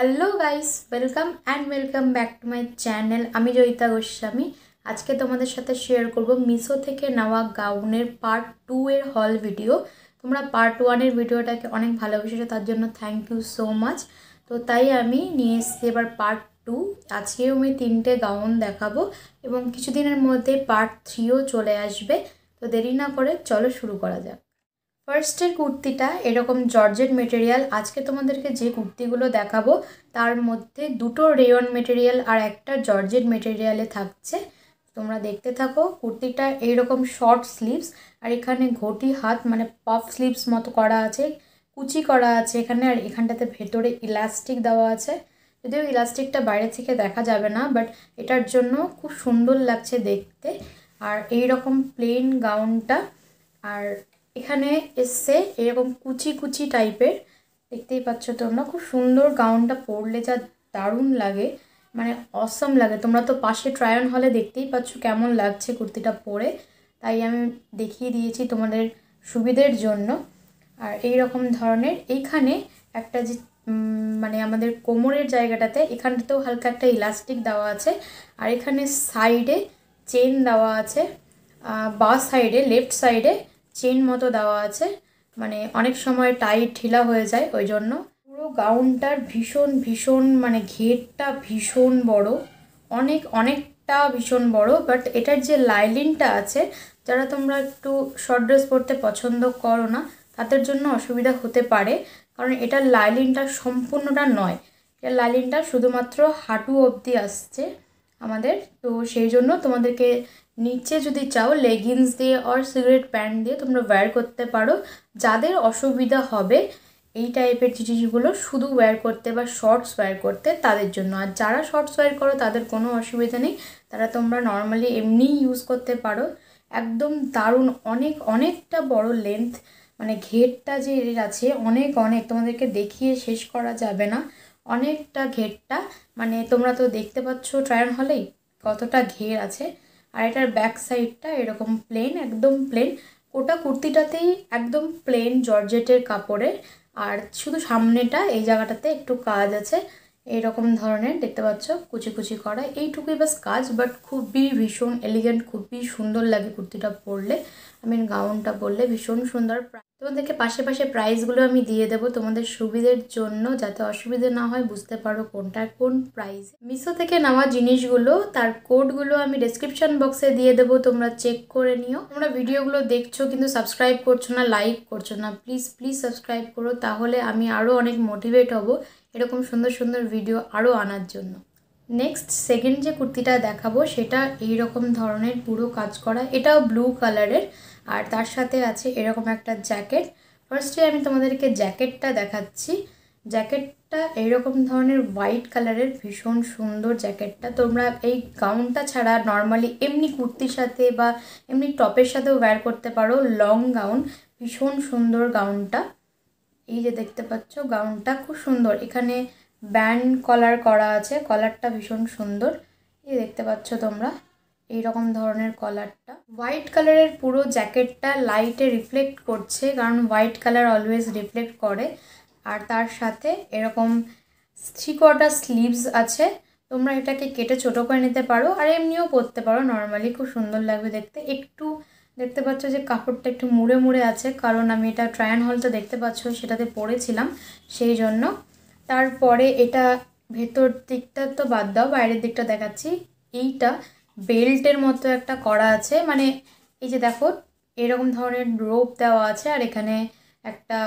hello guys welcome and welcome back to my channel আমি জয়িতা গোস্বামী আজকে তোমাদের সাথে শেয়ার করব মিশো থেকে নেওয়া গাউনের পার্ট টু এর হল ভিডিও তোমরা পার্ট ওয়ানের ভিডিওটাকে অনেক ভালোবেসেছো তার জন্য থ্যাংক ইউ সো মাচ তো তাই আমি নিয়ে এসেছি এবার পার্ট টু আজকেও আমি তিনটে গাউন দেখাবো এবং কিছুদিনের মধ্যে পার্ট থ্রিও চলে আসবে তো দেরি না করে চলো শুরু করা যাক ফার্স্টের কুর্তিটা এরকম জর্জেট মেটেরিয়াল আজকে তোমাদেরকে যে কুর্তিগুলো দেখাবো তার মধ্যে দুটো রেয়ন মেটেরিয়াল আর একটা জর্জেট মেটেরিয়ালে থাকছে তোমরা দেখতে থাকো কুর্তিটা এইরকম শর্ট স্লিভস আর এখানে ঘটি হাত মানে পফ স্লিভস মতো করা আছে কুচি করা আছে এখানে আর এখানটাতে ভেতরে ইলাস্টিক দেওয়া আছে যদিও ইলাস্টিকটা বাইরে থেকে দেখা যাবে না বাট এটার জন্য খুব সুন্দর লাগছে দেখতে আর এই রকম প্লেন গাউনটা আর এখানে এসছে এরকম কুচি কুচি টাইপের দেখতেই পাচ্ছ তোমরা খুব সুন্দর গাউনটা পরলে যা দারুণ লাগে মানে অসম লাগে তোমরা তো পাশে ট্রায়ন হলে দেখতেই পাচ্ছ কেমন লাগছে কুর্তিটা পরে তাই আমি দেখিয়ে দিয়েছি তোমাদের সুবিধের জন্য আর এই রকম ধরনের এইখানে একটা যে মানে আমাদের কোমরের জায়গাটাতে এখানটাতেও হালকা একটা ইলাস্টিক দেওয়া আছে আর এখানে সাইডে চেন দেওয়া আছে বা সাইডে লেফট সাইডে চেন মতো দেওয়া আছে মানে অনেক সময় টাইট ঢিলা হয়ে যায় ওই জন্য পুরো গাউনটার ভীষণ ভীষণ মানে ঘেরটা ভীষণ বড় অনেক অনেকটা ভীষণ বড় বাট এটার যে লাইলিনটা আছে যারা তোমরা একটু শর্ট ড্রেস পরতে পছন্দ করো না তাদের জন্য অসুবিধা হতে পারে কারণ এটার লাইলিনটা সম্পূর্ণটা নয় এটার লাইলিনটা শুধুমাত্র হাঁটু অবধি আসছে আমাদের তো সেই জন্য তোমাদেরকে নিচে যদি চাও লেগিংস দিয়ে অর সিগারেট প্যান্ট দিয়ে তোমরা ওয়্যার করতে পারো যাদের অসুবিধা হবে এই টাইপের জিনিসগুলো শুধু ওয়্যার করতে বা শর্টস ওয়্যার করতে তাদের জন্য আর যারা শর্টস ওয়্যার করো তাদের কোনো অসুবিধা নেই তারা তোমরা নর্মালি এমনিই ইউজ করতে পারো একদম দারুণ অনেক অনেকটা বড় লেন্থ মানে ঘেরটা যে এর আছে অনেক অনেক তোমাদেরকে দেখিয়ে শেষ করা যাবে না অনেকটা ঘেরটা মানে তোমরা তো দেখতে পাচ্ছ ট্রায়ন হলেই কতটা ঘের আছে আর এটার ব্যাক সাইডটা এরকম প্লেন একদম প্লেন ওটা কুর্তিটাতেই একদম প্লেন জর্জেটের কাপড়ের আর শুধু সামনেটা এই জায়গাটাতে একটু কাজ আছে এই রকম ধরনের দেখতে পাচ্ছ কুচি কুচি করা এইটুকুই বাস কাজ বাট খুবই ভীষণ এলিগেন্ট খুবই সুন্দর লাগে কুর্তিটা পরলে আমি গাউনটা পরলে ভীষণ সুন্দর তোমাদেরকে পাশে পাশে প্রাইসগুলো আমি দিয়ে দেব তোমাদের সুবিধের জন্য যাতে অসুবিধে না হয় বুঝতে পারো কোনটা কোন প্রাইস মিশো থেকে নেওয়া জিনিসগুলো তার কোডগুলো আমি ডেসক্রিপশন বক্সে দিয়ে দেব তোমরা চেক করে নিও তোমরা ভিডিওগুলো দেখছো কিন্তু সাবস্ক্রাইব করছো না লাইক করছো না প্লিজ প্লিজ সাবস্ক্রাইব করো তাহলে আমি আরও অনেক মোটিভেট হব এরকম সুন্দর সুন্দর ভিডিও আরও আনার জন্য নেক্সট সেকেন্ড যে কুর্তিটা দেখাবো সেটা এই রকম ধরনের পুরো কাজ করা এটাও ব্লু কালারের আর তার সাথে আছে এরকম একটা জ্যাকেট ফার্স্টে আমি তোমাদেরকে জ্যাকেটটা দেখাচ্ছি জ্যাকেটটা এইরকম ধরনের হোয়াইট কালারের ভীষণ সুন্দর জ্যাকেটটা তোমরা এই গাউনটা ছাড়া নর্মালি এমনি কুর্তির সাথে বা এমনি টপের সাথেও ওয়্যার করতে পারো লং গাউন ভীষণ সুন্দর গাউনটা এই যে দেখতে পাচ্ছ গাউনটা খুব সুন্দর এখানে ব্যান্ড কলার করা আছে কলারটা ভীষণ সুন্দর এই দেখতে পাচ্ছ তোমরা এই রকম ধরনের কলারটা হোয়াইট কালারের পুরো জ্যাকেটটা লাইটে রিফ্লেক্ট করছে কারণ হোয়াইট কালার অলওয়েজ রিফ্লেক্ট করে আর তার সাথে এরকম থ্রি কোয়ার্টার স্লিভস আছে তোমরা এটাকে কেটে ছোটো করে নিতে পারো আর এমনিও পরতে পারো নর্মালি খুব সুন্দর লাগবে দেখতে একটু দেখতে পাচ্ছ যে কাপড়টা একটু মুড়ে মুড়ে আছে কারণ আমি এটা ট্রায়ান হলটা দেখতে পাচ্ছ সেটাতে পরেছিলাম সেই জন্য তারপরে এটা ভেতর দিকটা তো বাদ দাও বাইরের দিকটা দেখাচ্ছি এইটা বেল্টের মতো একটা করা আছে মানে এই যে দেখো এরকম ধরনের রোপ দেওয়া আছে আর এখানে একটা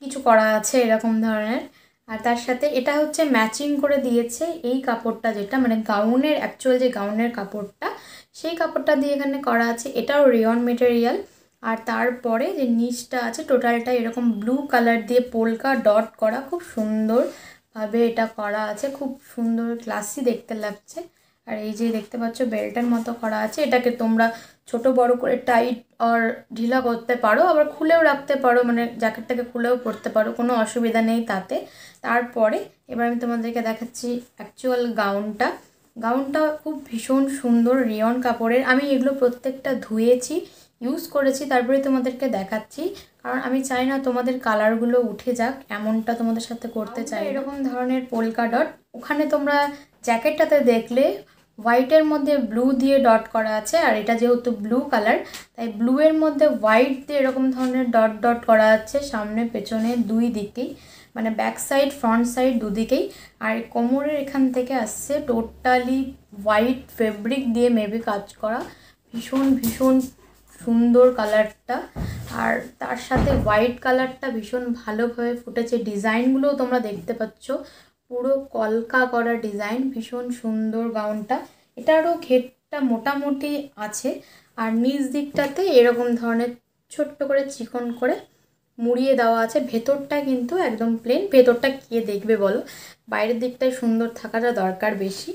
কিছু করা আছে এরকম ধরনের আর তার সাথে এটা হচ্ছে ম্যাচিং করে দিয়েছে এই কাপড়টা যেটা মানে গাউনের অ্যাকচুয়াল যে গাউনের কাপড়টা সেই কাপড়টা দিয়ে এখানে করা আছে এটাও রিয়ন মেটেরিয়াল আর তারপরে যে নিচটা আছে টোটালটা এরকম ব্লু কালার দিয়ে পোলকা ডট করা খুব সুন্দরভাবে এটা করা আছে খুব সুন্দর ক্লাসি দেখতে লাগছে আর এই যে দেখতে পাচ্ছ বেল্টের মতো করা আছে এটাকে তোমরা ছোট বড় করে টাইট আর ঢিলা করতে পারো আবার খুলেও রাখতে পারো মানে জ্যাকেটটাকে খুলেও পরতে পারো কোনো অসুবিধা নেই তাতে তারপরে এবার আমি তোমাদেরকে দেখাচ্ছি অ্যাকচুয়াল গাউনটা গাউনটা খুব ভীষণ সুন্দর রিয়ন কাপড়ের আমি এগুলো প্রত্যেকটা ধুয়েছি ইউজ করেছি তারপরে তোমাদেরকে দেখাচ্ছি কারণ আমি চাই না তোমাদের কালারগুলো উঠে যাক এমনটা তোমাদের সাথে করতে চাই এরকম ধরনের পোলকা ডট ওখানে তোমরা জ্যাকেটটাতে দেখলে হোয়াইটের মধ্যে ব্লু দিয়ে ডট করা আছে আর এটা যেহেতু ব্লু কালার তাই ব্লু এর মধ্যে হোয়াইট দিয়ে এরকম ধরনের ডট ডট করা আছে সামনে পেছনে দুই দিকেই মানে ব্যাক সাইড ফ্রন্ট সাইড দুদিকেই আর কোমরের এখান থেকে আসছে টোটালি হোয়াইট ফেব্রিক দিয়ে মেবি কাজ করা ভীষণ ভীষণ সুন্দর কালারটা আর তার সাথে হোয়াইট কালারটা ভীষণ ভালোভাবে ফুটেছে ডিজাইনগুলোও তোমরা দেখতে পাচ্ছ পুরো কলকা করা ডিজাইন ভীষণ সুন্দর গাউনটা এটারও ঘেরটা মোটামুটি আছে আর নিচ দিকটাতে এরকম ধরনের ছোট্ট করে চিকন করে মুড়িয়ে দেওয়া আছে ভেতরটা কিন্তু একদম প্লেন ভেতরটা কে দেখবে বলো বাইরের দিকটাই সুন্দর থাকাটা দরকার বেশি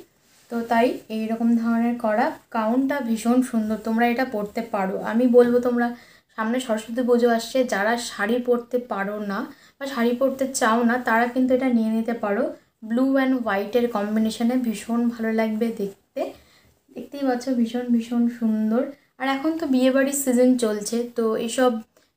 তো তাই এই রকম ধরনের করা গাউনটা ভীষণ সুন্দর তোমরা এটা পরতে পারো আমি বলবো তোমরা সামনে সরস্বতী পুজো আসছে যারা শাড়ি পরতে পারো না বা শাড়ি পরতে চাও না তারা কিন্তু এটা নিয়ে নিতে পারো ব্লু অ্যান্ড হোয়াইটের কম্বিনেশনে ভীষণ ভালো লাগবে দেখতে দেখতেই পাচ্ছ ভীষণ ভীষণ সুন্দর আর এখন তো বিয়েবাড়ির সিজন চলছে তো এসব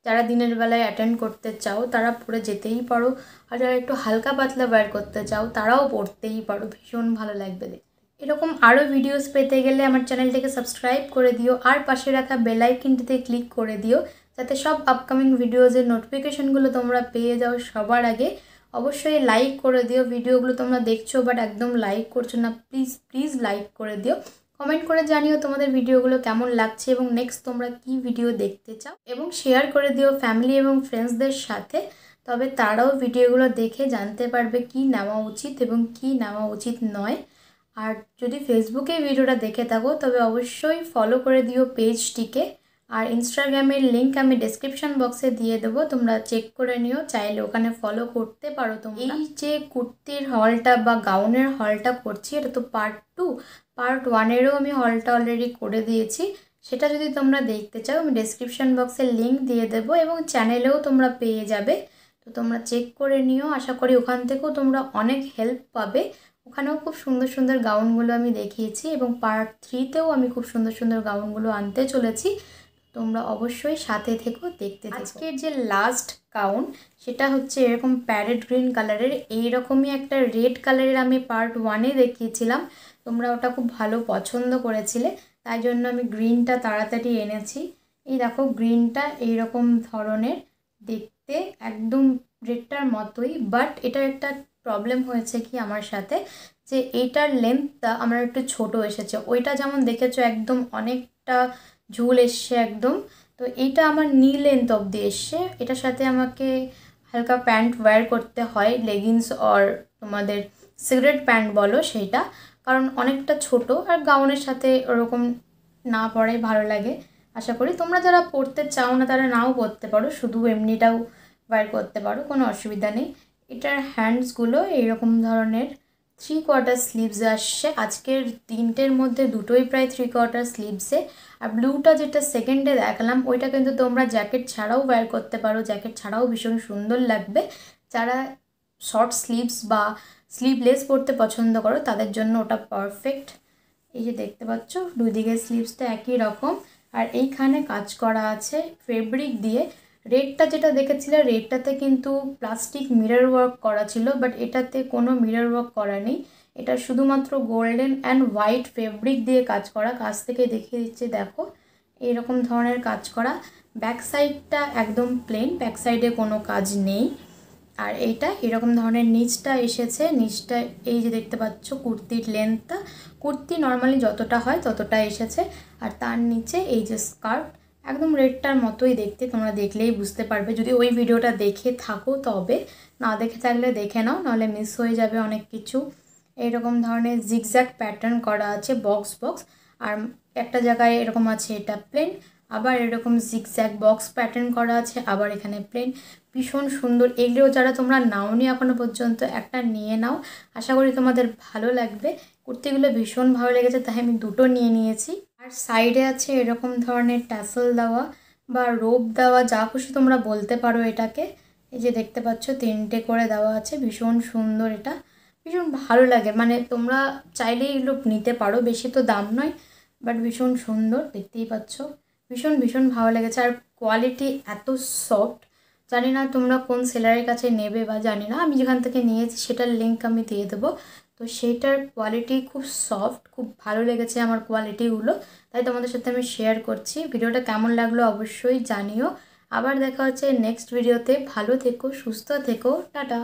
যারা দিনের বেলায় অ্যাটেন্ড করতে চাও তারা পরে যেতেই পারো আর যারা একটু হালকা পাতলা বার করতে চাও তারাও পড়তেই পারো ভীষণ ভালো লাগবে দেখতে এরকম আরও ভিডিওস পেতে গেলে আমার চ্যানেলটিকে সাবস্ক্রাইব করে দিও আর পাশে রাখা বেলাইকিনটিতে ক্লিক করে দিও যাতে সব আপকামিং ভিডিওজের নোটিফিকেশনগুলো তোমরা পেয়ে যাও সবার আগে অবশ্যই লাইক করে দিও ভিডিওগুলো তোমরা দেখছো বাট একদম লাইক করছো না প্লিজ প্লিজ লাইক করে দিও কমেন্ট করে জানিও তোমাদের ভিডিওগুলো কেমন লাগছে এবং নেক্সট তোমরা কি ভিডিও দেখতে চাও এবং শেয়ার করে দিও ফ্যামিলি এবং ফ্রেন্ডসদের সাথে তবে তারাও ভিডিওগুলো দেখে জানতে পারবে কি নেওয়া উচিত এবং কি নেওয়া উচিত নয় আর যদি ফেসবুকে ভিডিওটা দেখে থাকো তবে অবশ্যই ফলো করে দিও পেজটিকে আর ইনস্টাগ্রামের লিঙ্ক আমি ডেসক্রিপশন বক্সে দিয়ে দেবো তোমরা চেক করে নিও চাইলে ওখানে ফলো করতে পারো তুমি এই যে কুর্তির হলটা বা গাউনের হলটা করছি এটা তো পার্ট টু পার্ট ওয়ানেরও আমি হলটা অলরেডি করে দিয়েছি সেটা যদি তোমরা দেখতে চাও আমি ডেসক্রিপশন বক্সে লিঙ্ক দিয়ে দেবো এবং চ্যানেলেও তোমরা পেয়ে যাবে তো তোমরা চেক করে নিও আশা করি ওখান থেকেও তোমরা অনেক হেল্প পাবে ওখানেও খুব সুন্দর সুন্দর গাউনগুলো আমি দেখিয়েছি এবং পার্ট থ্রিতেও আমি খুব সুন্দর সুন্দর গাউনগুলো আনতে চলেছি তোমরা অবশ্যই সাথে থেকেও দেখতে আজকের যে লাস্ট কাউন্ট সেটা হচ্ছে এরকম প্যারেড গ্রিন কালারের এইরকমই একটা রেড কালারের আমি পার্ট ওয়ানে দেখিয়েছিলাম তোমরা ওটা খুব ভালো পছন্দ করেছিলে তাই জন্য আমি গ্রিনটা তাড়াতাড়ি এনেছি এই দেখো গ্রিনটা এইরকম ধরনের দেখতে একদম রেডটার মতোই বাট এটা একটা প্রবলেম হয়েছে কি আমার সাথে যে এইটার লেন্থটা আমার একটু ছোট এসেছে ওইটা যেমন দেখেছো একদম অনেকটা ঝোল এসছে একদম তো এটা আমার নি লেন্থ অবধি এসছে এটার সাথে আমাকে হালকা প্যান্ট ওয়্যার করতে হয় লেগিংস অর তোমাদের সিগারেট প্যান্ট বলো সেইটা কারণ অনেকটা ছোট আর গাউনের সাথে ওরকম না পড়ে ভালো লাগে আশা করি তোমরা যারা পড়তে চাও না তারা নাও পড়তে পারো শুধু এমনিটাও ওয়্যার করতে পারো কোনো অসুবিধা নেই এটার হ্যান্ডসগুলো এইরকম ধরনের থ্রি কোয়ার্টার স্লিভস আসছে আজকের তিনটের মধ্যে দুটোই প্রায় থ্রি কোয়ার্টার স্লিভসে আর ব্লুটা যেটা সেকেন্ডে দেখালাম ওইটা কিন্তু তোমরা জ্যাকেট ছাড়াও ওয়্যার করতে পারো জ্যাকেট ছাড়াও ভীষণ সুন্দর লাগবে যারা শর্ট স্লিভস বা স্লিভলেস পরতে পছন্দ করো তাদের জন্য ওটা পারফেক্ট এই যে দেখতে পাচ্ছ দুই দিকের স্লিভসটা একই রকম আর এইখানে কাজ করা আছে ফেব্রিক দিয়ে রেডটা যেটা দেখেছিলে রেডটাতে কিন্তু প্লাস্টিক মিরর ওয়ার্ক করা ছিল বাট এটাতে কোনো মিরর ওয়ার্ক করা নেই এটা শুধুমাত্র গোল্ডেন অ্যান্ড হোয়াইট ফেব্রিক দিয়ে কাজ করা কাছ থেকে দেখিয়ে দিচ্ছে দেখো এরকম ধরনের কাজ করা ব্যাক সাইডটা একদম প্লেন ব্যাক সাইডে কোনো কাজ নেই আর এইটা এরকম ধরনের নিচটা এসেছে নিচটা এই যে দেখতে পাচ্ছ কুর্তির লেন্থটা কুর্তি নর্মালি যতটা হয় ততটা এসেছে আর তার নিচে এই যে স্কার্ট একদম রেডটার মতোই দেখতে তোমরা দেখলেই বুঝতে পারবে যদি ওই ভিডিওটা দেখে থাকো তবে না দেখে থাকলে দেখে নাও নাহলে মিস হয়ে যাবে অনেক কিছু এরকম ধরনের জিগজ্যাগ প্যাটার্ন করা আছে বক্স বক্স আর একটা জায়গায় এরকম আছে এটা প্লেন আবার এরকম জিগজ্যাগ বক্স প্যাটার্ন করা আছে আবার এখানে প্লেন ভীষণ সুন্দর এগুলো যারা তোমরা নাও নি এখনও পর্যন্ত একটা নিয়ে নাও আশা করি তোমাদের ভালো লাগবে কুর্তিগুলো ভীষণ ভালো লেগেছে তাই আমি দুটো নিয়ে নিয়েছি আর সাইডে আছে এরকম ধরনের ট্যাসেল দেওয়া বা রোপ দেওয়া যা খুশি তোমরা বলতে পারো এটাকে এই যে দেখতে পাচ্ছ তিনটে করে দেওয়া আছে ভীষণ সুন্দর এটা ভীষণ ভালো লাগে মানে তোমরা চাইলে এগুলো নিতে পারো বেশি তো দাম নয় বাট ভীষণ সুন্দর দেখতেই পাচ্ছ ভীষণ ভীষণ ভালো লেগেছে আর কোয়ালিটি এত সফট জানি না তোমরা কোন সেলারের কাছে নেবে বা জানি না আমি যেখান থেকে নিয়েছি সেটার লিঙ্ক আমি দিয়ে দেবো তো সেইটার কোয়ালিটি খুব সফট খুব ভালো লেগেছে আমার কোয়ালিটিগুলো তাই তোমাদের সাথে আমি শেয়ার করছি ভিডিওটা কেমন লাগলো অবশ্যই জানিও আবার দেখা হচ্ছে নেক্সট ভিডিওতে ভালো থেকো সুস্থ থেকো টাটা